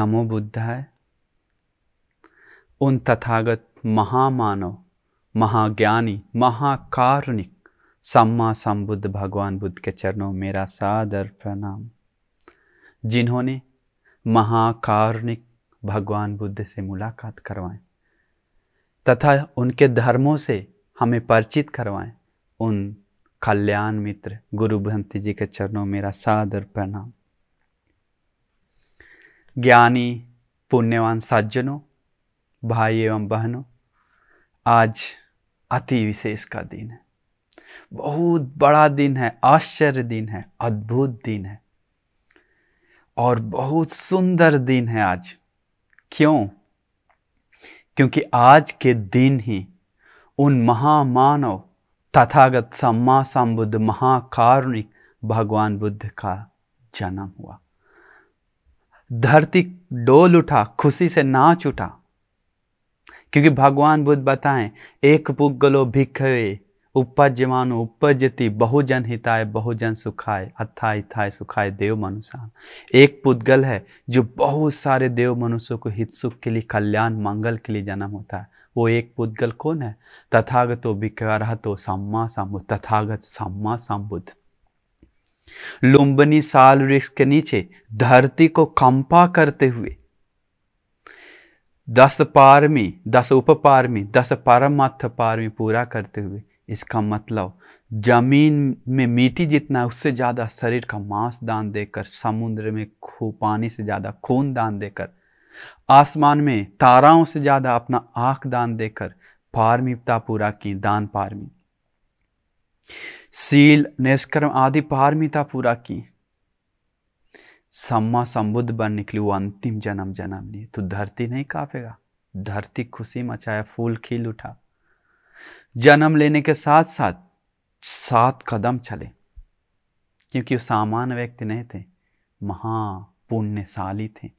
नमो बुद्धाय उन तथागत महामानव महाज्ञानी महाकारुणिक सम्मा संबुद्ध भगवान बुद्ध के चरणों मेरा सादर प्रणाम जिन्होंने महाकारुणिक भगवान बुद्ध से मुलाकात करवाएं तथा उनके धर्मों से हमें परिचित करवाएं उन कल्याण मित्र गुरु भंती जी के चरणों मेरा सादर प्रणाम ज्ञानी पुण्यवान सज्जनों भाई एवं बहनों आज अति विशेष का दिन है बहुत बड़ा दिन है आश्चर्य दिन है अद्भुत दिन है और बहुत सुंदर दिन है आज क्यों क्योंकि आज के दिन ही उन महामानव तथागत सम्मा सम्बुद्ध महाकारुणिक भगवान बुद्ध का जन्म हुआ धरती डोल उठा खुशी से नाच उठा क्योंकि भगवान बुद्ध बताएं एक पुगलो उपज मानो उपजति बहुजन हिताय बहुजन सुखाय अथाय थाय सुखाय देव मनुष्य एक पुद्गल है जो बहुत सारे देव मनुष्यों को हित सुख के लिए कल्याण मंगल के लिए जन्म होता है वो एक पुद्गल कौन है तथागतो विक्रहतो सम्मा सम्बुद्ध तथागत सम्मा सम्बुद्ध लुम्बनी साल वृक्ष के नीचे धरती को कंपा करते हुए दस पार में दस उपपार में दस परमार्थ पार में पूरा करते हुए इसका मतलब जमीन में मिट्टी जितना उससे ज़्यादा शरीर का मांस दान देकर समुद्र में खू पानी से ज़्यादा खून दान देकर आसमान में ताराओं से ज़्यादा अपना आंख दान देकर पारमिता पूरा की दान पारमी सील निष्कर्म आदि पारमिता पूरा की सम्मा संबुद्ध बन निकली वो अंतिम जन्म जन्म लिए तो धरती नहीं काफेगा धरती खुशी मचाया फूल खिल उठा जन्म लेने के साथ साथ सात कदम चले क्योंकि वो सामान्य व्यक्ति नहीं थे महापुण्यशाली थे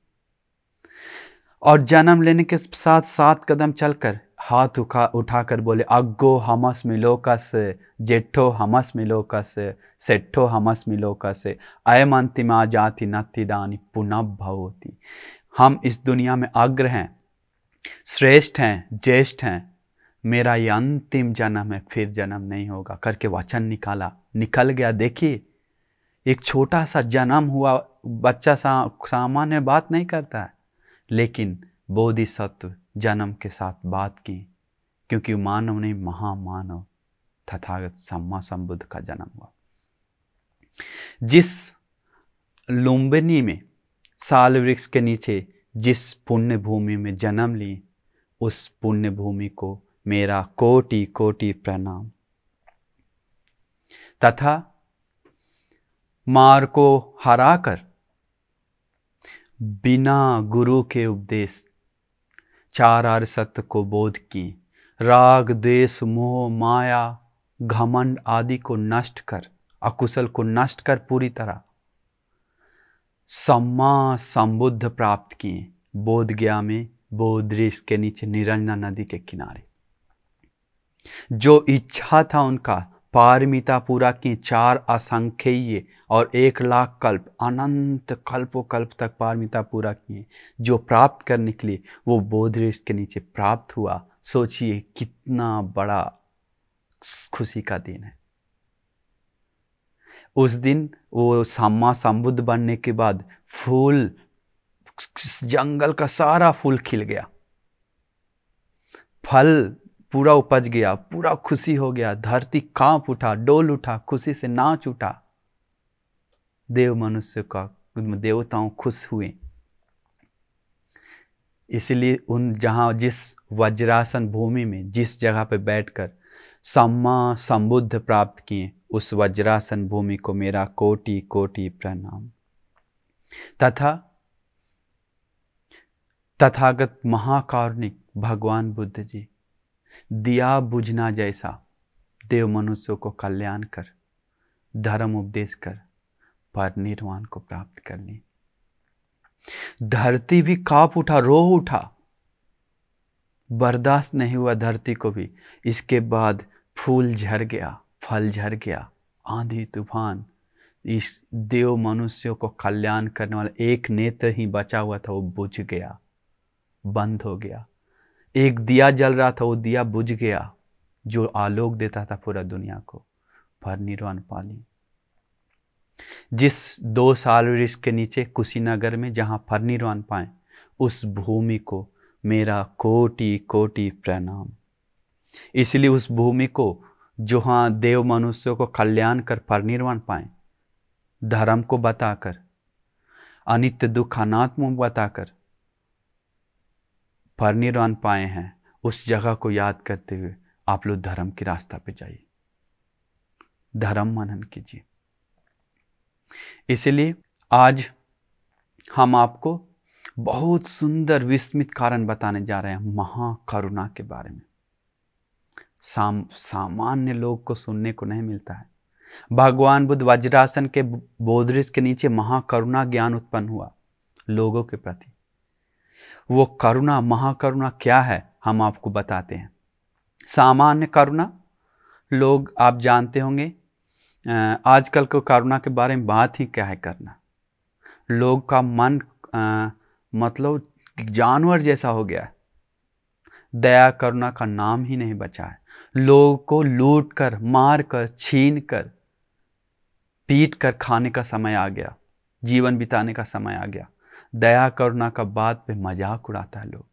और जन्म लेने के साथ सात कदम चलकर हाथ उठा उठा कर बोले अग्गो हमस मिलो कस जेठो हमस मिलो कस सेठो हमस मिलो कस अयम अंतिमा जाति नति दानी पुनः भवती हम इस दुनिया में अग्र हैं श्रेष्ठ हैं ज्येष्ठ हैं मेरा ये अंतिम जन्म है फिर जन्म नहीं होगा करके वचन निकाला निकल गया देखिए एक छोटा सा जन्म हुआ बच्चा सा सामान्य बात नहीं करता है लेकिन बोधिसत्व जन्म के साथ बात की क्योंकि मानव ने महामानव तथागत सम्मा संबुद्ध का जन्म हुआ जिस लुम्बिनी में साल वृक्ष के नीचे जिस पुण्य भूमि में जन्म ली उस पुण्य भूमि को मेरा कोटि कोटि प्रणाम तथा मार को हराकर बिना गुरु के उपदेश चार आर सत्य को बोध की राग देश मोह माया घमंड आदि को नष्ट कर अकुशल को नष्ट कर पूरी तरह सम्मा संबुद्ध प्राप्त किए बोध गया में बोधृष के नीचे निरंजना नदी के किनारे जो इच्छा था उनका पारमिता पूरा की चार असंख्यय और एक लाख कल्प अनंत कल्पों कल्प तक पारमिता पूरा किए जो प्राप्त करने के लिए वो बोधरेश के नीचे प्राप्त हुआ सोचिए कितना बड़ा खुशी का दिन है उस दिन वो सामा समुद्ध बनने के बाद फूल जंगल का सारा फूल खिल गया फल पूरा उपज गया पूरा खुशी हो गया धरती कांप उठा डोल उठा खुशी से नाच उठा देव मनुष्य का देवताओं खुश हुए इसलिए उन जहां जिस वज्रासन भूमि में जिस जगह पर बैठकर सम्मा संबुद्ध प्राप्त किए उस वज्रासन भूमि को मेरा कोटि कोटि प्रणाम तथा तथागत महाकारुणिक भगवान बुद्ध जी दिया बुझना जैसा देव मनुष्यों को कल्याण कर धर्म उपदेश कर पर निर्वाण को प्राप्त कर ली धरती भी काप उठा रो उठा बर्दाश्त नहीं हुआ धरती को भी इसके बाद फूल झर गया फल झर गया आंधी तूफान इस देव मनुष्यों को कल्याण करने वाला एक नेत्र ही बचा हुआ था वो बुझ गया बंद हो गया एक दिया जल रहा था वो दिया बुझ गया जो आलोक देता था पूरा दुनिया को पर निर्वाण पाली जिस दो साल वृक्ष के नीचे कुशीनगर में जहाँ पर निर्वाण पाए उस भूमि को मेरा कोटि कोटि प्रणाम इसलिए उस भूमि को जो हाँ देव मनुष्यों को कल्याण कर पर निर्वाण पाए धर्म को बताकर अनित्य अनात्म बताकर फरनीरान पाए हैं उस जगह को याद करते हुए आप लोग धर्म के रास्ता पे जाइए धर्म मनन कीजिए इसलिए आज हम आपको बहुत सुंदर विस्मित कारण बताने जा रहे हैं महाकरुणा के बारे में साम सामान्य लोग को सुनने को नहीं मिलता है भगवान बुद्ध वज्रासन के बोधरिस के नीचे महाकरुणा ज्ञान उत्पन्न हुआ लोगों के प्रति वो करुणा महाकरुणा क्या है हम आपको बताते हैं सामान्य करुणा लोग आप जानते होंगे आजकल को करुणा के बारे में बात ही क्या है करना लोग का मन आ, मतलब जानवर जैसा हो गया दया करुणा का नाम ही नहीं बचा है लोग को लूट कर मार कर छीन कर पीट कर खाने का समय आ गया जीवन बिताने का समय आ गया दया करुणा का बात पे मजाक उड़ाता है लोग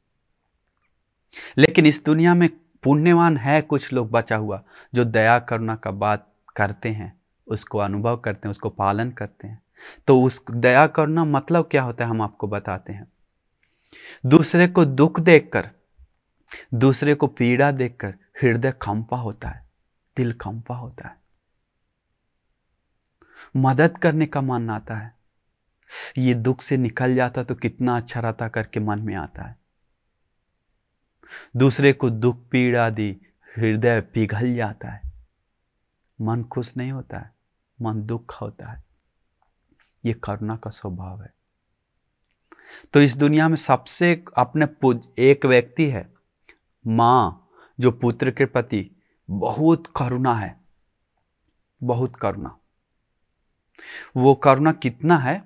लेकिन इस दुनिया में पुण्यवान है कुछ लोग बचा हुआ जो दया करुणा का बात करते हैं उसको अनुभव करते हैं उसको पालन करते हैं तो उस दया करुणा मतलब क्या होता है हम आपको बताते हैं दूसरे को दुख देखकर दूसरे को पीड़ा देखकर हृदय खंपा होता है दिल खंपा होता है मदद करने का मन आता है ये दुख से निकल जाता तो कितना अच्छा रहता करके मन में आता है दूसरे को दुख पीड़ा दी हृदय पिघल जाता है मन खुश नहीं होता है मन दुख होता है ये करुणा का स्वभाव है तो इस दुनिया में सबसे अपने एक व्यक्ति है मां जो पुत्र के प्रति बहुत करुणा है बहुत करुणा वो करुणा कितना है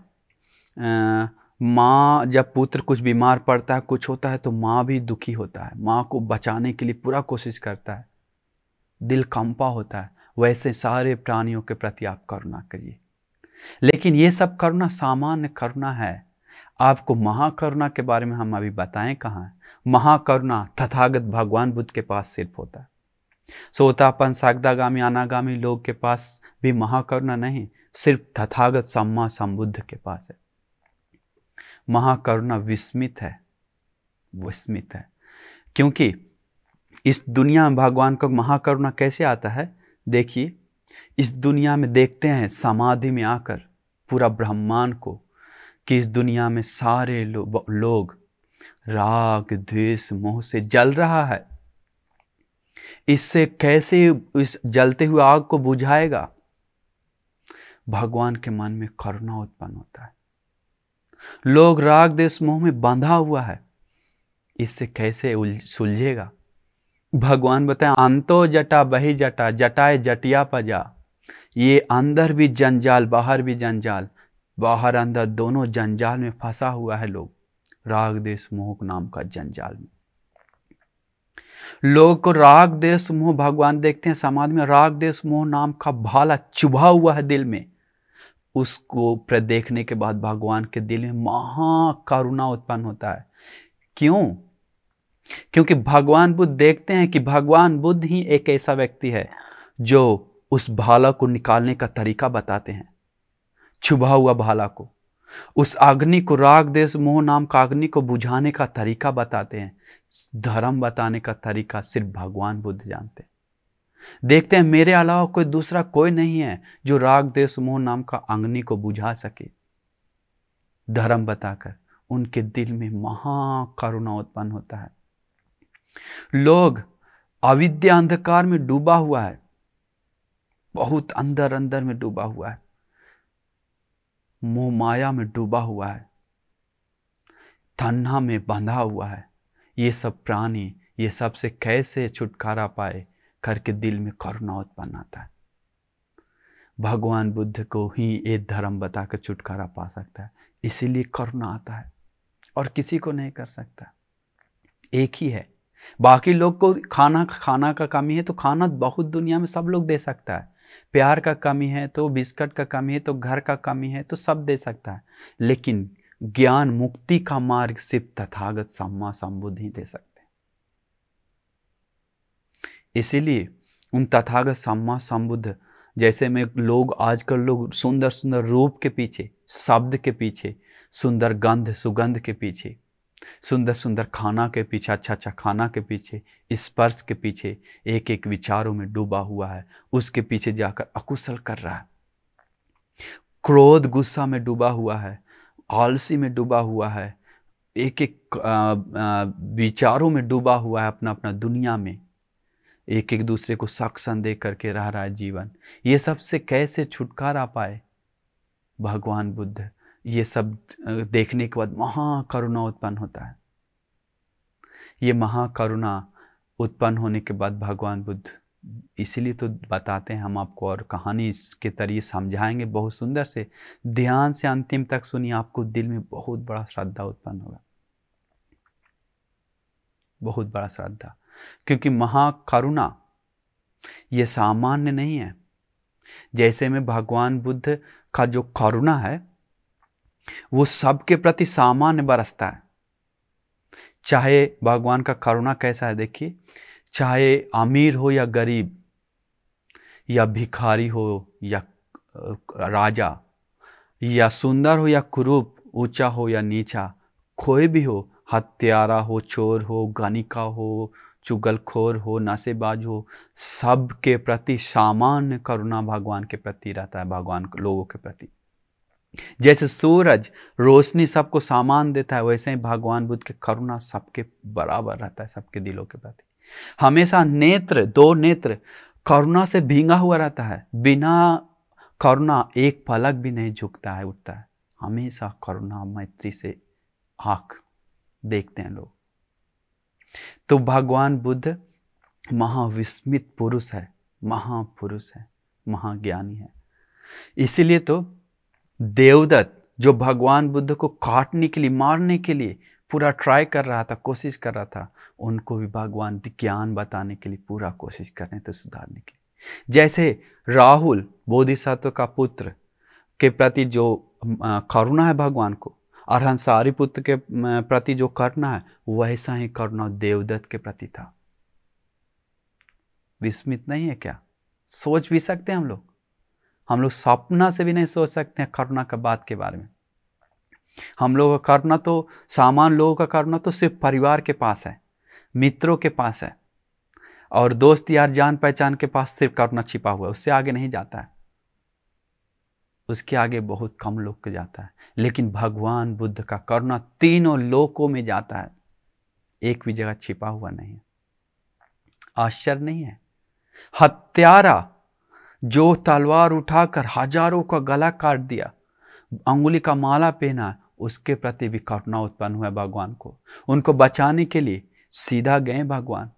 माँ जब पुत्र कुछ बीमार पड़ता है कुछ होता है तो माँ भी दुखी होता है माँ को बचाने के लिए पूरा कोशिश करता है दिल कंपा होता है वैसे सारे प्राणियों के प्रति आप करुणा करिए लेकिन ये सब करुणा सामान्य करुणा है आपको महाकरुणा के बारे में हम अभी बताएं कहाँ है महाकरुणा तथागत भगवान बुद्ध के पास सिर्फ होता है सोतापन सागदागामी अनागामी लोग के पास भी महाकरुणा नहीं सिर्फ तथागत सम्मा संबुद्ध के पास है महाकरुणा विस्मित है विस्मित है क्योंकि इस दुनिया में भगवान का महाकरुणा कैसे आता है देखिए इस दुनिया में देखते हैं समाधि में आकर पूरा ब्रह्मांड को कि इस दुनिया में सारे लो, लोग राग द्वेष मोह से जल रहा है इससे कैसे इस जलते हुए आग को बुझाएगा भगवान के मन में करुणा उत्पन्न होता है लोग राग देश मोह में बांधा हुआ है इससे कैसे सुलझेगा भगवान बताए अंतो जटा बही जटा जटाए जटिया पजा ये अंदर भी जंजाल बाहर भी जंजाल बाहर अंदर दोनों जंजाल में फंसा हुआ है लोग राग देश मोह नाम का जंजाल में लोग को राग देश मोह भगवान देखते हैं समाज में राग देश मोह नाम का भाला चुभा हुआ है दिल में उसको देखने के बाद भगवान के दिल में महाकरुणा उत्पन्न होता है क्यों क्योंकि भगवान बुद्ध देखते हैं कि भगवान बुद्ध ही एक ऐसा व्यक्ति है जो उस भाला को निकालने का तरीका बताते हैं छुपा हुआ भाला को उस अग्नि को राग देश मोह नाम का अग्नि को बुझाने का तरीका बताते हैं धर्म बताने का तरीका सिर्फ भगवान बुद्ध जानते हैं देखते हैं मेरे अलावा कोई दूसरा कोई नहीं है जो राग देश मोह नाम का अंगनी को बुझा सके धर्म बताकर उनके दिल में महाकरुणा उत्पन्न होता है लोग अविद्या अंधकार में डूबा हुआ है बहुत अंदर अंदर में डूबा हुआ है मोह माया में डूबा हुआ है तन्हा में बंधा हुआ है ये सब प्राणी ये सब से कैसे छुटकारा पाए करके दिल में करुणा उत्पन्न आता है भगवान बुद्ध को ही ये धर्म बता कर छुटकारा पा सकता है इसीलिए करुणा आता है और किसी को नहीं कर सकता एक ही है बाकी लोग को खाना खाना का कमी है तो खाना बहुत दुनिया में सब लोग दे सकता है प्यार का कमी है तो बिस्कट का कमी है तो घर का कमी है तो सब दे सकता है लेकिन ज्ञान मुक्ति का मार्ग सिर्फ तथागत सम्मा संबुद्धि दे सकता इसीलिए उन तथागत सम्मा संबुद्ध जैसे में लोग आजकल लोग सुंदर सुंदर रूप के पीछे शब्द के पीछे सुंदर गंध सुगंध के पीछे सुंदर सुंदर खाना के पीछे अच्छा अच्छा खाना के पीछे स्पर्श के पीछे एक एक विचारों में डूबा हुआ है उसके पीछे जाकर अकुशल कर रहा है क्रोध गुस्सा में डूबा हुआ है आलसी में डूबा हुआ है एक एक विचारों में डूबा हुआ है अपना अपना दुनिया में एक एक दूसरे को सख संदेह करके रह रहा है जीवन ये सब से कैसे छुटकारा पाए भगवान बुद्ध ये सब देखने के बाद महाकरुणा उत्पन्न होता है ये महाकरुणा उत्पन्न होने के बाद भगवान बुद्ध इसीलिए तो बताते हैं हम आपको और कहानी के तरीके समझाएंगे बहुत सुंदर से ध्यान से अंतिम तक सुनिए आपको दिल में बहुत बड़ा श्रद्धा उत्पन्न होगा बहुत बड़ा श्रद्धा क्योंकि महाकरुणा ये सामान्य नहीं है जैसे में भगवान बुद्ध का जो करुणा है वो सबके प्रति सामान्य बरसता है चाहे भगवान का करुणा कैसा है देखिए चाहे अमीर हो या गरीब या भिखारी हो या राजा या सुंदर हो या कुरूप ऊंचा हो या नीचा कोई भी हो हत्यारा हो चोर हो गानिका हो चुगलखोर हो नासेबाज हो सब के प्रति सामान्य करुणा भगवान के प्रति रहता है भगवान लोगों के प्रति जैसे सूरज रोशनी सबको सामान देता है वैसे ही भगवान बुद्ध के करुणा सबके बराबर रहता है सबके दिलों के प्रति हमेशा नेत्र दो नेत्र करुणा से भींगा हुआ रहता है बिना करुणा एक पलक भी नहीं झुकता है उठता है हमेशा करुणा मैत्री से आंख देखते हैं लोग तो भगवान बुद्ध महाविस्मित पुरुष है महापुरुष है महाज्ञानी है इसीलिए तो देवदत्त जो भगवान बुद्ध को काटने के लिए मारने के लिए पूरा ट्राई कर रहा था कोशिश कर रहा था उनको भी भगवान ज्ञान बताने के लिए पूरा कोशिश कर रहे थे तो सुधारने के लिए जैसे राहुल बोधिसत्व का पुत्र के प्रति जो करुणा है भगवान को और हंसारी पुत्र के प्रति जो करना है वैसा ही करना देवदत्त के प्रति था विस्मित नहीं है क्या सोच भी सकते हैं हम लोग हम लोग सपना से भी नहीं सोच सकते हैं करुणा के बात के बारे में हम लोगों का करना तो सामान लोगों का करना तो सिर्फ परिवार के पास है मित्रों के पास है और दोस्त यार जान पहचान के पास सिर्फ करुणा छिपा हुआ है उससे आगे नहीं जाता है उसके आगे बहुत कम लोग जाता है लेकिन भगवान बुद्ध का करुणा तीनों लोकों में जाता है एक भी जगह छिपा हुआ नहीं आश्चर्य नहीं है हत्यारा जो तलवार उठाकर हजारों का गला काट दिया अंगुली का माला पहना उसके प्रति भी करुणा उत्पन्न हुआ भगवान को उनको बचाने के लिए सीधा गए भगवान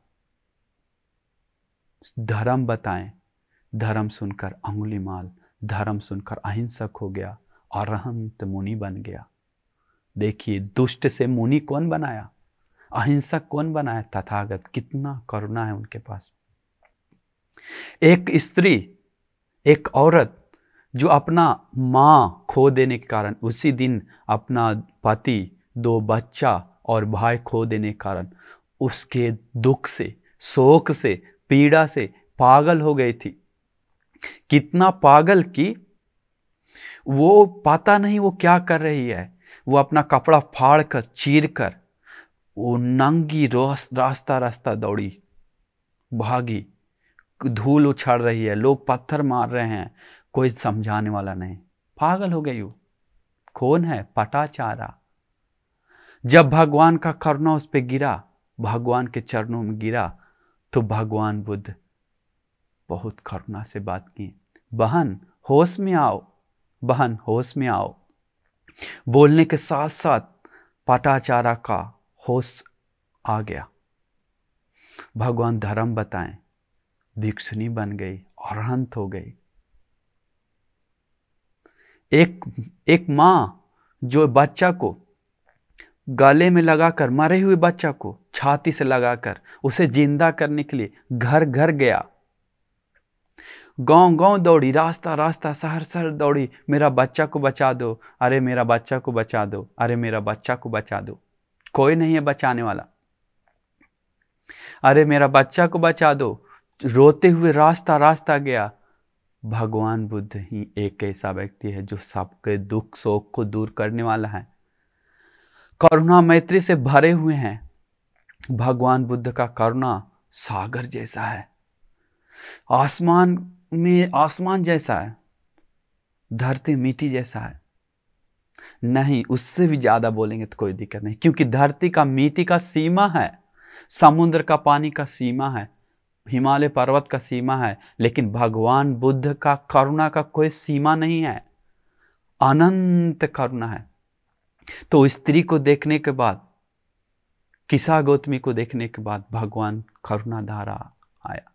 धर्म बताएं धर्म सुनकर अंगुली माल धर्म सुनकर अहिंसक हो गया और अरहंत मुनि बन गया देखिए दुष्ट से मुनि कौन बनाया अहिंसक कौन बनाया तथागत कितना करुणा है उनके पास एक स्त्री एक औरत जो अपना मां खो देने के कारण उसी दिन अपना पति दो बच्चा और भाई खो देने के कारण उसके दुख से शोक से पीड़ा से पागल हो गई थी कितना पागल की वो पता नहीं वो क्या कर रही है वो अपना कपड़ा फाड़ कर चीर कर वो नंगी रोस रास्ता रास्ता दौड़ी भागी धूल उछाड़ रही है लोग पत्थर मार रहे हैं कोई समझाने वाला नहीं पागल हो गई वो कौन है पटाचारा जब भगवान का करुणा उस पर गिरा भगवान के चरणों में गिरा तो भगवान बुद्ध बहुत करुणा से बात की बहन होश में आओ बहन होश में आओ बोलने के साथ साथ पाटाचारा का होश आ गया भगवान धर्म बताएं भिक्षुनी बन गई और अंत हो गई एक एक मां जो बच्चा को गले में लगाकर मरे हुए बच्चा को छाती से लगाकर उसे जिंदा करने के लिए घर घर गया गांव गांव दौड़ी रास्ता रास्ता शहर शहर दौड़ी मेरा बच्चा को बचा दो अरे मेरा बच्चा को बचा दो अरे मेरा बच्चा को बचा दो कोई नहीं है बचाने वाला अरे मेरा बच्चा को बचा दो रोते हुए रास्ता रास्ता गया भगवान बुद्ध ही एक ऐसा व्यक्ति है जो सबके दुख शोक को दूर करने वाला है करुणा मैत्री से भरे हुए हैं भगवान बुद्ध का करुणा सागर जैसा है आसमान में आसमान जैसा है धरती मिट्टी जैसा है नहीं उससे भी ज़्यादा बोलेंगे तो कोई दिक्कत नहीं क्योंकि धरती का मिट्टी का सीमा है समुद्र का पानी का सीमा है हिमालय पर्वत का सीमा है लेकिन भगवान बुद्ध का करुणा का कोई सीमा नहीं है अनंत करुणा है तो स्त्री को देखने के बाद किसा गौतमी को देखने के बाद भगवान करुणा धारा आया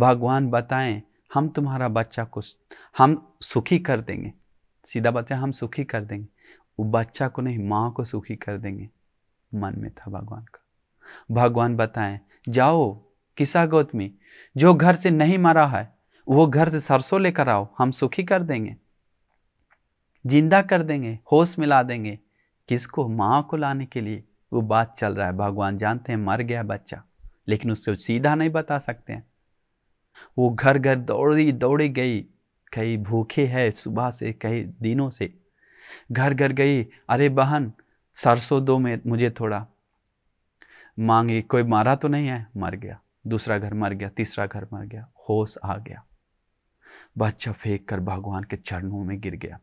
भगवान बताएं हम तुम्हारा बच्चा को हम सुखी कर देंगे सीधा बच्चा हम सुखी कर देंगे वो बच्चा को नहीं माँ को सुखी कर देंगे मन में था भगवान का भगवान बताएं जाओ किसा गोद में जो घर से नहीं मरा है वो घर से सरसों लेकर आओ हम सुखी कर देंगे जिंदा कर देंगे होश मिला देंगे किसको माँ को लाने के लिए वो बात चल रहा है भगवान जानते हैं मर गया बच्चा लेकिन उससे सीधा नहीं बता सकते हैं वो घर घर दौड़ी दौड़ी गई कई भूखे है सुबह से कई दिनों से घर घर गई अरे बहन सरसों दो में मुझे थोड़ा मांगी कोई मारा तो नहीं है मर गया दूसरा घर मर गया तीसरा घर मर गया होश आ गया बच्चा फेंक कर भगवान के चरणों में गिर गया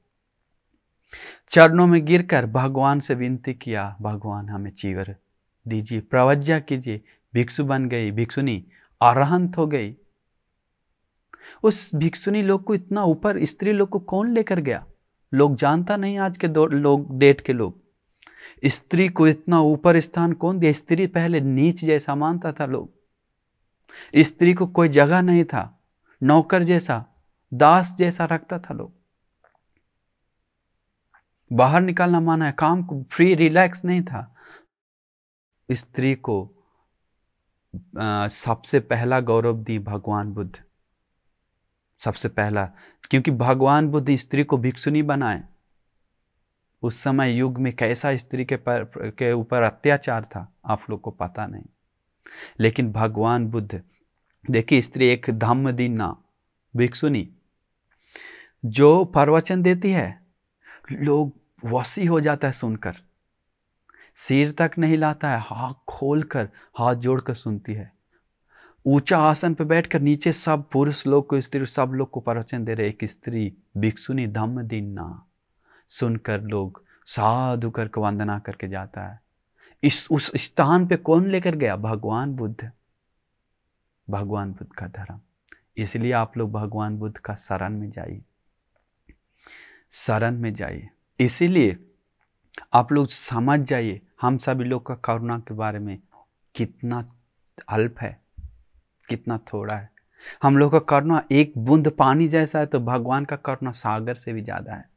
चरणों में गिरकर भगवान से विनती किया भगवान हमें चीवर दीजिए प्रवज्ञा कीजिए भिक्षु बन गई भिक्षुनी अरहंत हो गई उस भिक्षुनी लोग को इतना ऊपर स्त्री लोग को कौन लेकर गया लोग जानता नहीं आज के दो लोग डेट के लोग स्त्री को इतना ऊपर स्थान कौन दिया स्त्री पहले नीच जैसा मानता था लोग स्त्री को कोई जगह नहीं था नौकर जैसा दास जैसा रखता था लोग बाहर निकालना माना है काम को फ्री रिलैक्स नहीं था स्त्री को सबसे पहला गौरव दी भगवान बुद्ध सबसे पहला क्योंकि भगवान बुद्ध स्त्री को भिक्षुनी बनाए उस समय युग में कैसा स्त्री के पर के ऊपर अत्याचार था आप लोग को पता नहीं लेकिन भगवान बुद्ध देखिए स्त्री एक धम्म दीना भिक्षुनी जो प्रवचन देती है लोग वसी हो जाता है सुनकर सिर तक नहीं लाता है हाथ खोलकर हाथ जोड़कर सुनती है ऊंचा आसन पर बैठकर नीचे सब पुरुष लोग को स्त्री सब लोग को प्रवचन दे रहे एक स्त्री भिक्षुनी धम्म दीना सुनकर लोग साधु करके वंदना करके जाता है इस उस स्थान पे कौन लेकर गया भगवान बुद्ध भगवान बुद्ध का धर्म इसलिए आप लोग भगवान बुद्ध का शरण में जाइए शरण में जाइए इसीलिए आप लोग समझ जाइए हम सभी लोग का करुणा के बारे में कितना अल्प है कितना थोड़ा है हम लोग का करुणा एक बूंद पानी जैसा है तो भगवान का करुणा सागर से भी ज़्यादा है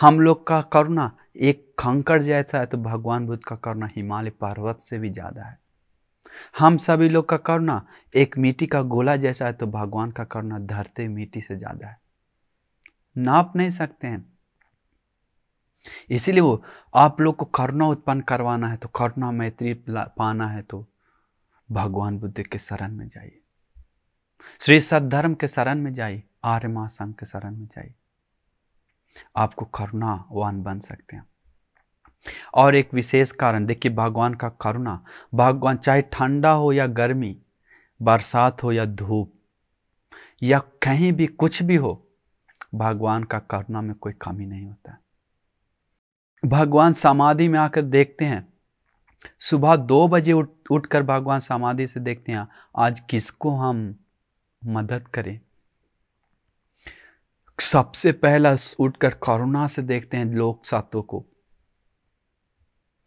हम लोग का करुणा एक खंकर जैसा है तो भगवान बुद्ध का करुणा हिमालय पर्वत से भी ज़्यादा है हम सभी लोग का करुणा एक मिट्टी का गोला जैसा है तो भगवान का करुणा धरते मिट्टी से ज़्यादा है नाप नहीं सकते हैं इसीलिए वो आप लोग को करुणा उत्पन्न करवाना है तो करुणा मैत्री पाना है तो भगवान बुद्ध के शरण में जाइए श्री सद्धर्म के शरण में जाइए आर्य महासंघ के शरण में जाइए आपको करुणावान बन सकते हैं और एक विशेष कारण देखिए भगवान का करुणा भगवान चाहे ठंडा हो या गर्मी बरसात हो या धूप या कहीं भी कुछ भी हो भगवान का करुणा में कोई कमी नहीं होता भगवान समाधि में आकर देखते हैं सुबह दो बजे उठ उठकर भगवान समाधि से देखते हैं आज किसको हम मदद करें सबसे पहला उठकर करुणा से देखते हैं लोक सातों को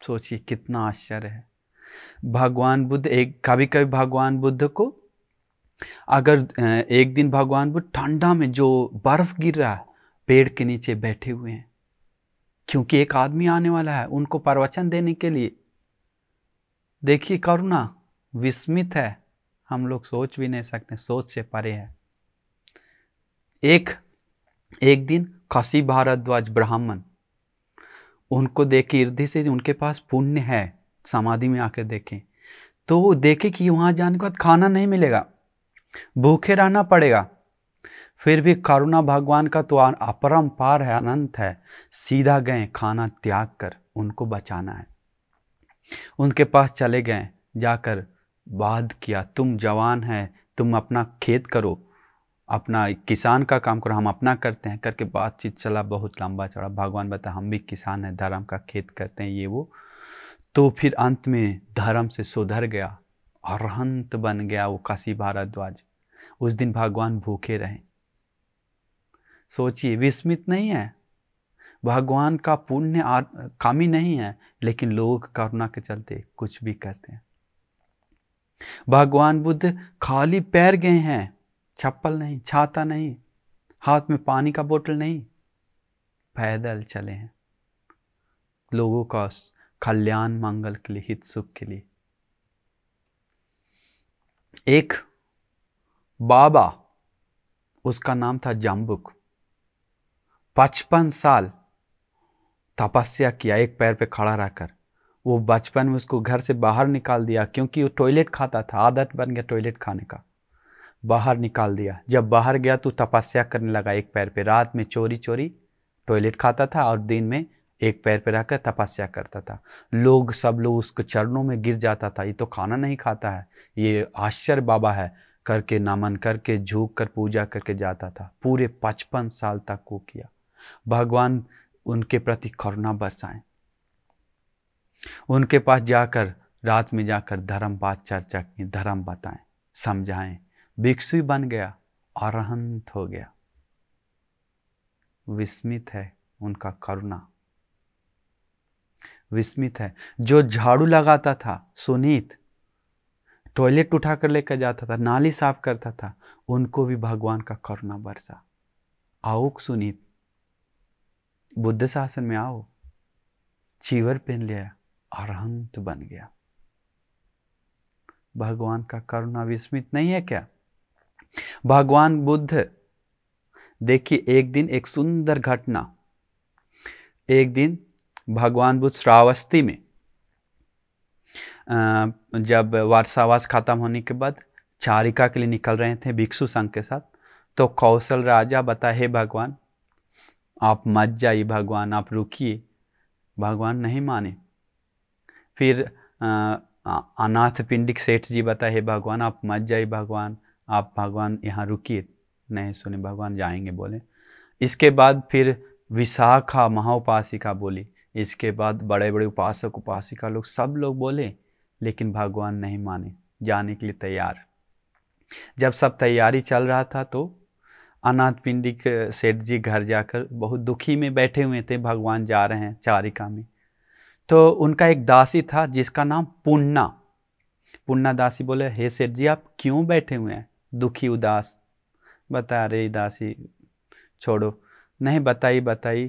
सोचिए कितना आश्चर्य है भगवान बुद्ध एक कभी कभी भगवान बुद्ध को अगर एक दिन भगवान बुद्ध ठंडा में जो बर्फ गिर रहा है पेड़ के नीचे बैठे हुए हैं क्योंकि एक आदमी आने वाला है उनको प्रवचन देने के लिए देखिए करुणा विस्मित है हम लोग सोच भी नहीं सकते सोच से परे है एक एक दिन काशी भारद्वाज ब्राह्मण उनको देखे इर्दी से उनके पास पुण्य है समाधि में आकर देखें तो वो देखे कि वहां जाने के बाद खाना नहीं मिलेगा भूखे रहना पड़ेगा फिर भी करुणा भगवान का तो अपरम पार है अनंत है सीधा गए खाना त्याग कर उनको बचाना है उनके पास चले गए जाकर बात किया तुम जवान हैं तुम अपना खेत करो अपना किसान का काम करो हम अपना करते हैं करके बातचीत चला बहुत लंबा चौड़ा भगवान बता हम भी किसान हैं धर्म का खेत करते हैं ये वो तो फिर अंत में धर्म से सुधर गया अरहंत बन गया वो काशी भारद्वाज उस दिन भगवान भूखे रहे सोचिए विस्मित नहीं है भगवान का पुण्य कामी नहीं है लेकिन लोग करुणा के चलते कुछ भी करते हैं भगवान बुद्ध खाली पैर गए हैं छप्पल नहीं छाता नहीं हाथ में पानी का बोतल नहीं पैदल चले हैं लोगों का कल्याण मंगल के लिए हित सुख के लिए एक बाबा उसका नाम था जाम्बुक पचपन साल तपस्या किया एक पैर पे खड़ा रहकर वो बचपन में उसको घर से बाहर निकाल दिया क्योंकि वो टॉयलेट खाता था आदत बन गया टॉयलेट खाने का बाहर निकाल दिया जब बाहर गया तो तपस्या करने लगा एक पैर पे रात में चोरी चोरी टॉयलेट खाता था और दिन में एक पैर पे रहकर तपस्या करता था लोग सब लोग उसके चरणों में गिर जाता था ये तो खाना नहीं खाता है ये आश्चर्य बाबा है करके नमन करके झुक कर पूजा करके जाता था पूरे पचपन साल तक वो किया भगवान उनके प्रति करुणा बरसाएं उनके पास जाकर रात में जाकर धर्म बात चर्चा की धर्म बताएं समझाएं भिक्षु बन गया और अनंत हो गया विस्मित है उनका करुणा विस्मित है जो झाड़ू लगाता था सुनीत टॉयलेट उठा कर लेकर जाता था नाली साफ करता था उनको भी भगवान का करुणा बरसा आओक सुनीत बुद्ध शासन में आओ चीवर पहन लिया अरहंत बन गया भगवान का करुणा विस्मित नहीं है क्या भगवान बुद्ध देखिए एक दिन एक सुंदर घटना एक दिन भगवान बुद्ध श्रावस्ती में जब वार्षावास खत्म होने के बाद चारिका के लिए निकल रहे थे भिक्षु संघ के साथ तो कौशल राजा बता हे भगवान आप मत जाइए भगवान आप रुकिए भगवान नहीं माने फिर अनाथ पिंडिक सेठ जी बताए भगवान आप मत जाइए भगवान आप भगवान यहाँ रुकिए नहीं सुने भगवान जाएंगे बोले इसके बाद फिर विशाखा महाउपासिका बोली इसके बाद बड़े बड़े उपासक उपासिका लोग सब लोग बोले लेकिन भगवान नहीं माने जाने के लिए तैयार जब सब तैयारी चल रहा था तो अनाथ पिंडी के सेठ जी घर जाकर बहुत दुखी में बैठे हुए थे भगवान जा रहे हैं चारिका में तो उनका एक दासी था जिसका नाम पुन्ना पुन्ना दासी बोले हे सेठ जी आप क्यों बैठे हुए हैं दुखी उदास बता रही दासी छोड़ो नहीं बताई बताई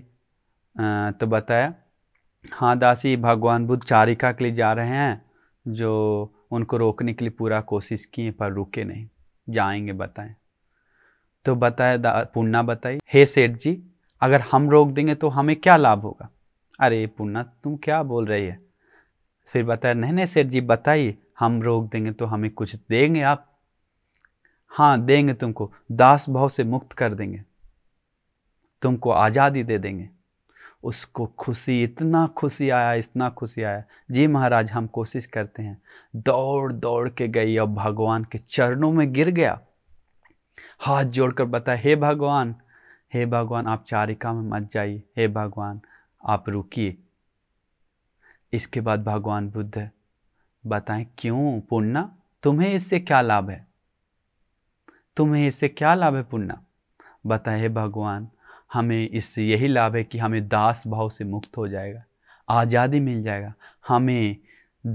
तो बताया हाँ दासी भगवान बुद्ध चारिका के लिए जा रहे हैं जो उनको रोकने के लिए पूरा कोशिश किए पर रुके नहीं जाएंगे बताएं तो बताए पूर्णा बताई हे सेठ जी अगर हम रोक देंगे तो हमें क्या लाभ होगा अरे पूर्णा तुम क्या बोल रही है फिर बताया नहीं नहीं सेठ जी बताइए हम रोक देंगे तो हमें कुछ देंगे आप हाँ देंगे तुमको दास भाव से मुक्त कर देंगे तुमको आज़ादी दे देंगे उसको खुशी इतना खुशी आया इतना खुशी आया जी महाराज हम कोशिश करते हैं दौड़ दौड़ के गई और भगवान के चरणों में गिर गया हाथ जोड़कर बताया हे भगवान हे भगवान आप चारिका में मत जाइए हे भगवान आप रुकिए इसके बाद भगवान बुद्ध बताएं क्यों पुण्य तुम्हें इससे क्या लाभ है तुम्हें इससे क्या लाभ है पुण्य बताए हे भगवान हमें इससे यही लाभ है कि हमें दास भाव से मुक्त हो जाएगा आज़ादी मिल जाएगा हमें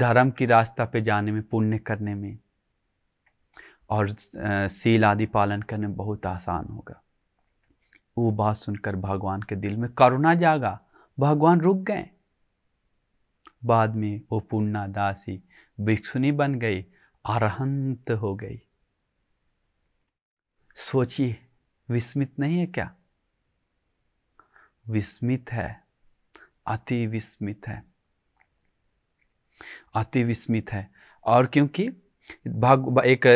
धर्म की रास्ता पे जाने में पुण्य करने में और सील आदि पालन करने बहुत आसान होगा वो बात सुनकर भगवान के दिल में करुणा जागा भगवान रुक गए बाद में वो पूर्णा दासी भिक्षुनी बन गई अरहंत हो गई सोचिए विस्मित नहीं है क्या विस्मित है अति विस्मित है अति विस्मित है और क्योंकि भाग एक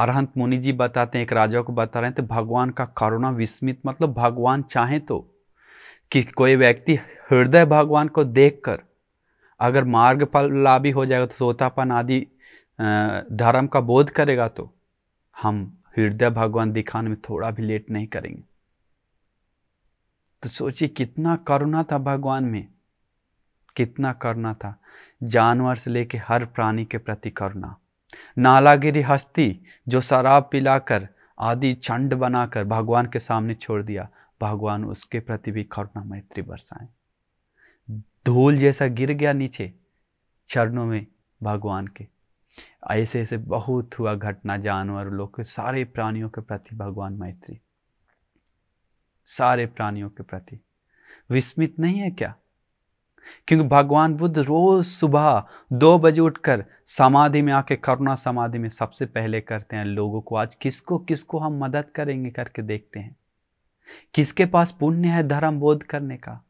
अरहंत मुनि जी बताते हैं एक राजा को बता रहे हैं तो भगवान का करुणा विस्मित मतलब भगवान चाहे तो कि कोई व्यक्ति हृदय भगवान को देखकर अगर मार्ग पर लाभी हो जाएगा तो सोतापन आदि धर्म का बोध करेगा तो हम हृदय भगवान दिखाने में थोड़ा भी लेट नहीं करेंगे तो सोचिए कितना करुणा था भगवान में कितना करुणा था जानवर से लेके हर प्राणी के प्रति करुणा नालागिरी हस्ती जो शराब पिलाकर आदि चंड बनाकर भगवान के सामने छोड़ दिया भगवान उसके प्रति भी करुणा मैत्री बरसाए धूल जैसा गिर गया नीचे चरणों में भगवान के ऐसे ऐसे बहुत हुआ घटना जानवर लोग के सारे प्राणियों के प्रति भगवान मैत्री सारे प्राणियों के प्रति विस्मित नहीं है क्या क्योंकि भगवान बुद्ध रोज़ सुबह दो बजे उठकर समाधि में आके करुणा समाधि में सबसे पहले करते हैं लोगों को आज किसको किसको हम मदद करेंगे करके देखते हैं किसके पास पुण्य है धर्म बोध करने का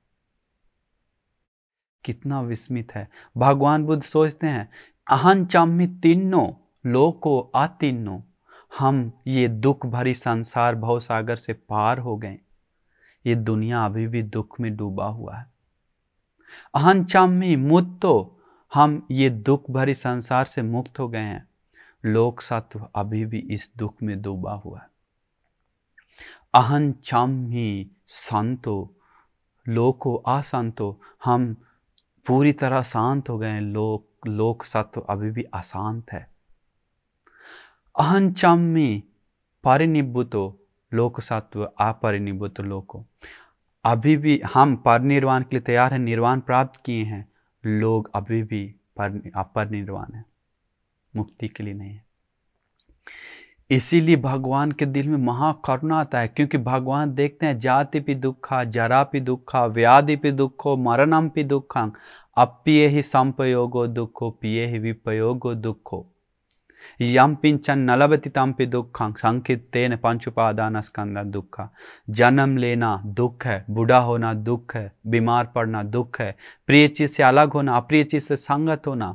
कितना विस्मित है भगवान बुद्ध सोचते हैं अहन चाम्य तीनों लोको आ तीनों हम ये दुख भरी संसार भव सागर से पार हो गए ये दुनिया अभी भी दुख में डूबा हुआ है अहंचामी मुद्दो हम ये दुख भरी संसार से मुक्त हो गए हैं लोक सत्व अभी भी इस दुख में डूबा हुआ है अहं चामी संतो लोको असंतो हम पूरी तरह शांत हो गए हैं लोक लोक सत्व अभी भी अशांत है अहं चामी परिनिब्बुतो लोक सत्व अपरिनिब्बुत लोको अभी भी हम पर निर्वाण के लिए तैयार हैं निर्वाण प्राप्त किए हैं लोग अभी भी पर अपर निर्वाण है मुक्ति के लिए नहीं है इसीलिए भगवान के दिल में महाकरुणा आता है क्योंकि भगवान देखते हैं जाति भी दुखा जरा भी दुखा व्याधि भी दुखो मरणम भी दुखा अपिए ही संपयोगो दुखो पिए ही विपयोगो दुखो යම්පින්චන් නලබති තම්පි දුක්ඛං සංකිත්තේන පංච स्कंद दुख जन्म लेना दुख है बुढ़ा होना दुख है बीमार पड़ना दुख है प्रिय चीज से अलग होना अप्रिय चीज से संगत होना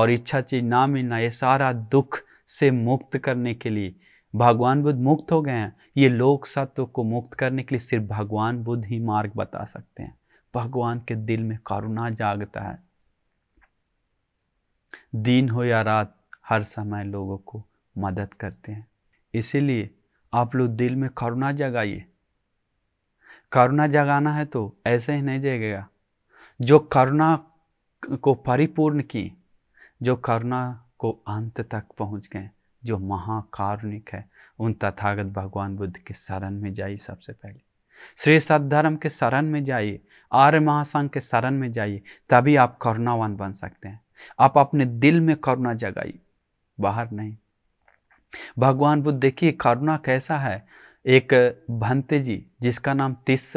और इच्छा चीज ना मिलना ये सारा दुख से मुक्त करने के लिए भगवान बुद्ध मुक्त हो गए हैं ये लोक सत्व को मुक्त करने के लिए सिर्फ भगवान बुद्ध ही मार्ग बता सकते हैं भगवान के दिल में करुणा जागता है दिन हो या रात हर समय लोगों को मदद करते हैं इसीलिए आप लोग दिल में करुणा जगाइए करुणा जगाना है तो ऐसे ही नहीं जगेगा जो करुणा को परिपूर्ण की जो करुणा को अंत तक पहुंच गए जो महाकारुणिक है उन तथागत भगवान बुद्ध के शरण में जाइए सबसे पहले श्री सद्धर्म के शरण में जाइए आर्य महासंघ के शरण में जाइए तभी आप करुणावान बन सकते हैं आप अपने दिल में करुणा जगाइए बाहर नहीं भगवान बुद्ध देखिए करुणा कैसा है एक भंते जी जिसका नाम तिस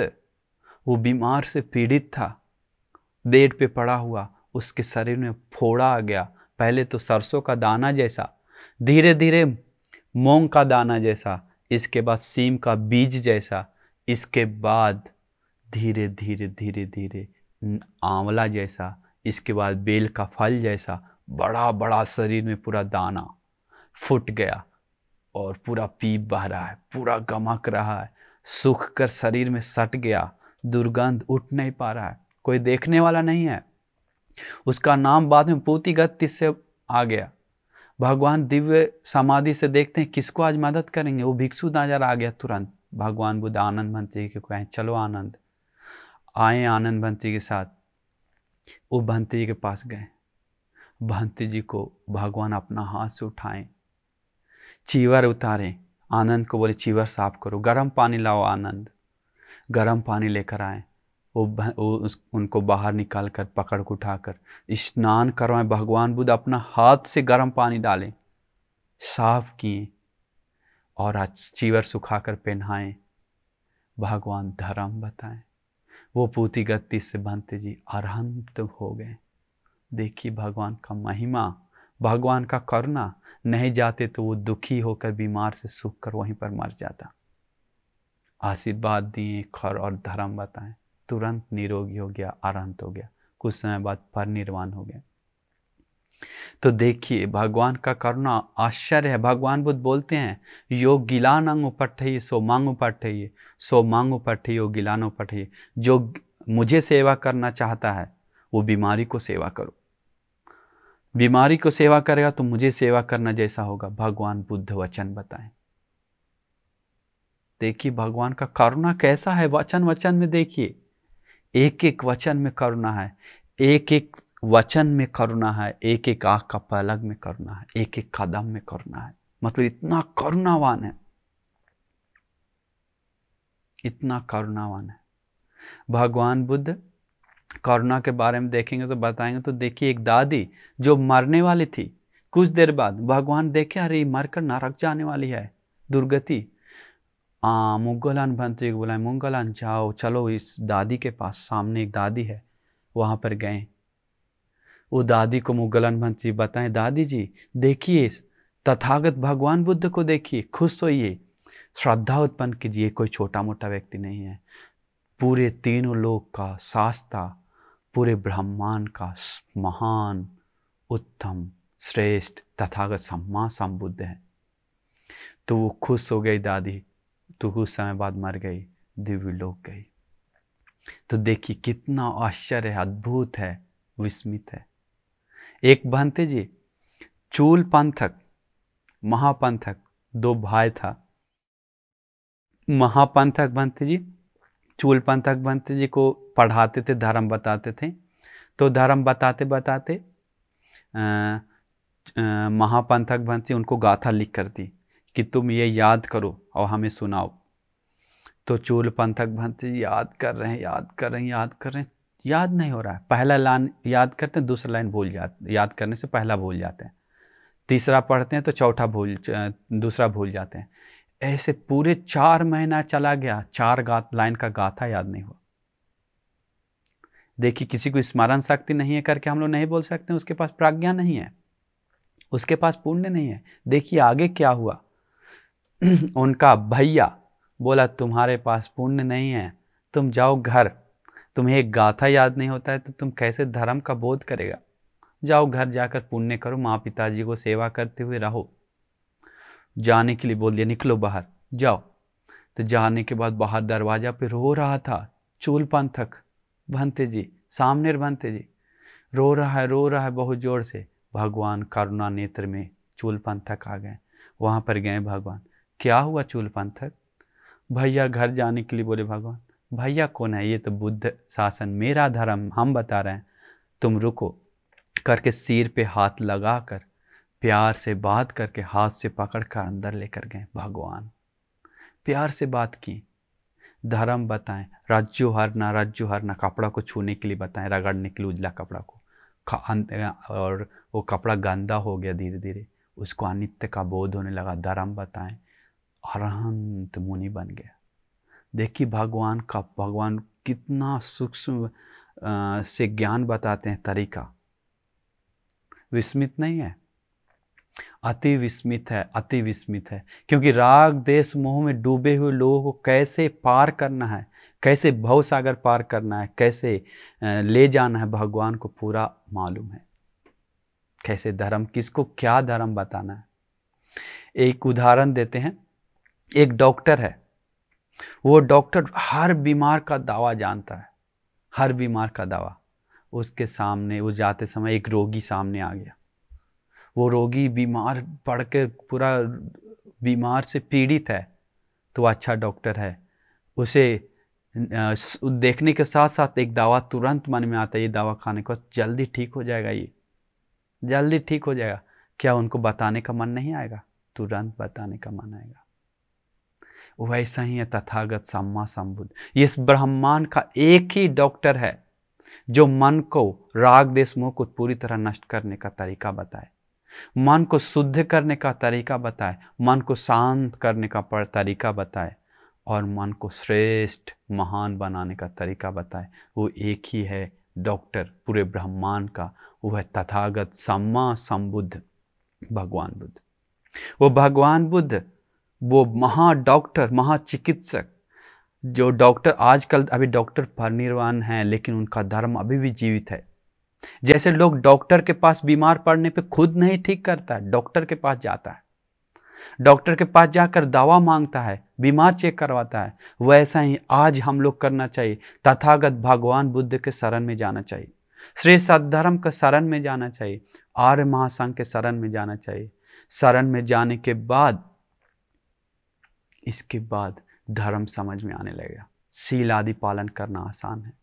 वो बीमार से पीड़ित था बेड पे पड़ा हुआ उसके शरीर में फोड़ा आ गया पहले तो सरसों का दाना जैसा धीरे धीरे मोंग का दाना जैसा इसके बाद सीम का बीज जैसा इसके बाद धीरे धीरे धीरे धीरे आंवला जैसा इसके बाद बेल का फल जैसा बड़ा बड़ा शरीर में पूरा दाना फूट गया और पूरा पीप बह रहा है पूरा गमक रहा है सूख कर शरीर में सट गया दुर्गंध उठ नहीं पा रहा है कोई देखने वाला नहीं है उसका नाम बाद में पोती गति से आ गया भगवान दिव्य समाधि से देखते हैं किसको आज मदद करेंगे वो भिक्षु नजर आ गया तुरंत भगवान बुद्ध आनंद मंत्री के कहें चलो आनंद आए आनंद मंत्री के साथ वो मंत्री के पास गए भांति जी को भगवान अपना हाथ से उठाएं चीवर उतारें आनंद को बोले चीवर साफ करो गर्म पानी लाओ आनंद गर्म पानी लेकर आए वो वो उस उनको बाहर निकाल कर पकड़ को उठाकर स्नान करवाएं भगवान बुद्ध अपना हाथ से गर्म पानी डालें साफ किए और आज चीवर सुखा कर पहनाएं भगवान धर्म बताएं वो पूती गति से बनते जी आराम तो हो गए देखिए भगवान का महिमा भगवान का करुणा नहीं जाते तो वो दुखी होकर बीमार से सूख कर वहीं पर मर जाता आशीर्वाद दिए खर और धर्म बताएं तुरंत निरोगी हो गया आरंत हो गया कुछ समय बाद पर निर्वाण हो गया तो देखिए भगवान का करुणा आश्चर्य है भगवान बुद्ध बोलते हैं योग गिलानंग उपठिए सो मांग उपठिए सो मांग उपठे यो गिलान उपठिए जो मुझे सेवा करना चाहता है वो बीमारी को सेवा करो बीमारी को सेवा करेगा तो मुझे सेवा करना जैसा होगा भगवान बुद्ध वचन बताएं देखिए भगवान का करुणा कैसा है वचन वचन में देखिए एक एक वचन में करुणा है एक एक वचन में करुणा है एक एक आंख का पलग में करुणा है एक एक कदम में करुणा है मतलब इतना करुणावान है इतना करुणावान है भगवान बुद्ध कोरोना के बारे में देखेंगे तो बताएंगे तो देखिए एक दादी जो मरने वाली थी कुछ देर बाद भगवान देखे अरे मरकर नरक जाने वाली है दुर्गति आ, हाँ, मुगलान भंतु को बुलाए मुगलान जाओ चलो इस दादी के पास सामने एक दादी है वहाँ पर गए वो दादी को मुगलान भंतु जी बताए दादी जी देखिए तथागत भगवान बुद्ध को देखिए खुश होइए श्रद्धा उत्पन्न कीजिए कोई छोटा मोटा व्यक्ति नहीं है पूरे तीनों लोग का सास्ता पूरे ब्रह्मांड का महान उत्तम श्रेष्ठ तथागत सम्मा संबुद्ध है तो वो खुश हो गई दादी तो कुछ समय बाद मर गई दिव्य लोग गई तो देखिए कितना आश्चर्य अद्भुत है विस्मित है एक भंते जी चूल पंथक महापंथक दो भाई था महापंथक भंते जी चूल पंथक भंते जी को पढ़ाते थे धर्म बताते थे तो धर्म बताते बताते महापंथक भंसी उनको गाथा लिख कर दी कि तुम ये याद करो और हमें सुनाओ तो चूल पंथक भंसी याद कर रहे हैं याद कर रहे हैं याद कर रहे हैं याद नहीं हो रहा है पहला लाइन याद करते हैं दूसरा लाइन भूल जाते याद करने से पहला भूल जाते हैं तीसरा पढ़ते हैं तो चौथा भूल दूसरा भूल जाते हैं ऐसे पूरे चार महीना चला गया चार गा लाइन का गाथा याद नहीं हुआ देखिए किसी को स्मरण शक्ति नहीं है करके हम लोग नहीं बोल सकते उसके पास प्राज्ञा नहीं है उसके पास पुण्य नहीं है देखिए आगे क्या हुआ उनका भैया बोला तुम्हारे पास पुण्य नहीं है तुम जाओ घर तुम्हें एक गाथा याद नहीं होता है तो तुम कैसे धर्म का बोध करेगा जाओ घर जाकर पुण्य करो माँ पिताजी को सेवा करते हुए रहो जाने के लिए बोल दिया निकलो बाहर जाओ तो जाने के बाद बाहर दरवाजा पे रो रहा था चूल पंथक भंते जी सामने भंते जी रो रहा है रो रहा है बहुत ज़ोर से भगवान करुणा नेत्र में चूल पंथक आ गए वहाँ पर गए भगवान क्या हुआ चूल पंथक भैया घर जाने के लिए बोले भगवान भैया कौन है ये तो बुद्ध शासन मेरा धर्म हम बता रहे हैं तुम रुको करके सिर पे हाथ लगा कर प्यार से बात करके हाथ से पकड़ कर अंदर लेकर गए भगवान प्यार से बात की धर्म बताएं राज्यों हारना राज्यो हारना कपड़ा को छूने के लिए बताएं रगड़ने के लिए उजला कपड़ा को और वो कपड़ा गंदा हो गया धीरे धीरे उसको अनित्य का बोध होने लगा धर्म बताएं अरहंत मुनि बन गया देखिए भगवान का भगवान कितना सूक्ष्म से ज्ञान बताते हैं तरीका विस्मित नहीं है अति विस्मित है अति विस्मित है क्योंकि राग देश मोह में डूबे हुए लोगों को कैसे पार करना है कैसे भव सागर पार करना है कैसे ले जाना है भगवान को पूरा मालूम है कैसे धर्म किसको क्या धर्म बताना है एक उदाहरण देते हैं एक डॉक्टर है वो डॉक्टर हर बीमार का दावा जानता है हर बीमार का दावा उसके सामने वो जाते समय एक रोगी सामने आ गया वो रोगी बीमार पड़ के पूरा बीमार से पीड़ित है तो अच्छा डॉक्टर है उसे देखने के साथ साथ एक दवा तुरंत मन में आता है ये दवा खाने को जल्दी ठीक हो जाएगा ये जल्दी ठीक हो जाएगा क्या उनको बताने का मन नहीं आएगा तुरंत बताने का मन आएगा वैसा ही है तथागत सम्मा संबुद्ध इस ब्रह्मांड का एक ही डॉक्टर है जो मन को राग देश मोह को पूरी तरह नष्ट करने का तरीका बताए मन को शुद्ध करने का तरीका बताए मन को शांत करने का पर तरीका बताए और मन को श्रेष्ठ महान बनाने का तरीका बताए वो एक ही है डॉक्टर पूरे ब्रह्मांड का वो है तथागत सम्मा संबुद्ध भगवान बुद्ध वो भगवान बुद्ध वो महा डॉक्टर महा चिकित्सक जो डॉक्टर आजकल अभी डॉक्टर पर निर्वाण हैं लेकिन उनका धर्म अभी भी जीवित है जैसे लोग डॉक्टर के पास बीमार पड़ने पे खुद नहीं ठीक करता डॉक्टर के पास जाता है डॉक्टर के पास जाकर दवा मांगता है बीमार चेक करवाता है वैसा ही आज हम लोग करना चाहिए तथागत भगवान बुद्ध के शरण में जाना चाहिए श्री सद्धर्म के शरण में जाना चाहिए आर्य महासंघ के शरण में जाना चाहिए शरण में जाने के बाद इसके बाद धर्म समझ में आने लगेगा शील आदि पालन करना आसान है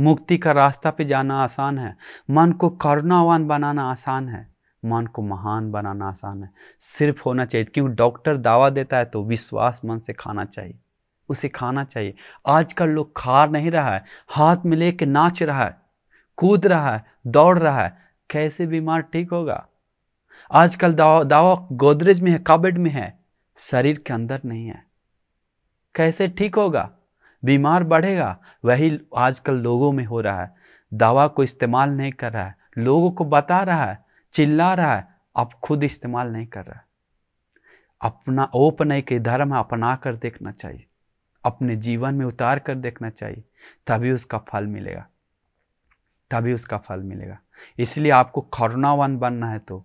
मुक्ति का रास्ता पे जाना आसान है मन को करुणावान बनाना आसान है मन को महान बनाना आसान है सिर्फ होना चाहिए क्योंकि डॉक्टर दावा देता है तो विश्वास मन से खाना चाहिए उसे खाना चाहिए आजकल लोग खा नहीं रहा है हाथ में लेके नाच रहा है कूद रहा है दौड़ रहा है कैसे बीमार ठीक होगा आजकल दावा दावा गोदरेज में है काबेड में है शरीर के अंदर नहीं है कैसे ठीक होगा बीमार बढ़ेगा वही आजकल लोगों में हो रहा है दवा को इस्तेमाल नहीं कर रहा है लोगों को बता रहा है चिल्ला रहा है आप खुद इस्तेमाल नहीं कर रहा है अपना नहीं के धर्म अपना कर देखना चाहिए अपने जीवन में उतार कर देखना चाहिए तभी उसका फल मिलेगा तभी उसका फल मिलेगा इसलिए आपको करुणावान बनना है तो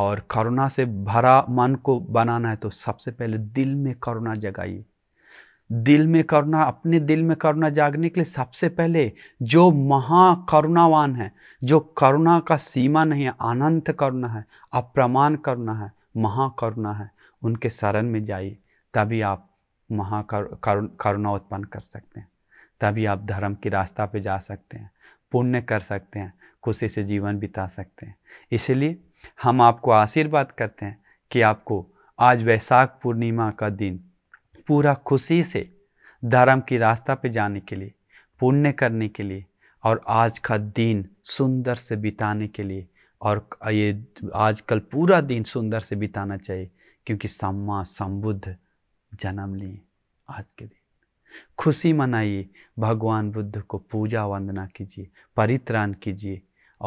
और करुणा से भरा मन को बनाना है तो सबसे पहले दिल में करुणा जगाइए दिल में करुणा अपने दिल में करुणा जागने के लिए सबसे पहले जो महाकरुणावान है जो करुणा का सीमा नहीं है अनंत करुणा है अप्रमाण करुणा है महाकरुणा है उनके शरण में जाइए तभी आप महाकर करुणा उत्पन्न कर सकते हैं तभी आप धर्म की रास्ता पे जा सकते हैं पुण्य कर सकते हैं खुशी से जीवन बिता सकते हैं इसलिए हम आपको आशीर्वाद करते हैं कि आपको आज वैशाख पूर्णिमा का दिन पूरा खुशी से धर्म की रास्ता पे जाने के लिए पुण्य करने के लिए और आज का दिन सुंदर से बिताने के लिए और ये आजकल पूरा दिन सुंदर से बिताना चाहिए क्योंकि सम्मा सम्बुद्ध जन्म लिए आज के दिन खुशी मनाइए भगवान बुद्ध को पूजा वंदना कीजिए परित्राण कीजिए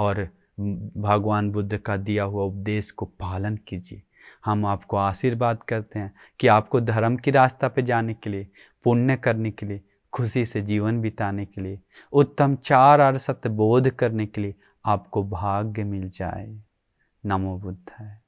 और भगवान बुद्ध का दिया हुआ उपदेश को पालन कीजिए हम आपको आशीर्वाद करते हैं कि आपको धर्म की रास्ता पे जाने के लिए पुण्य करने के लिए खुशी से जीवन बिताने के लिए उत्तम चार और सत्य बोध करने के लिए आपको भाग्य मिल जाए नमो बुद्ध है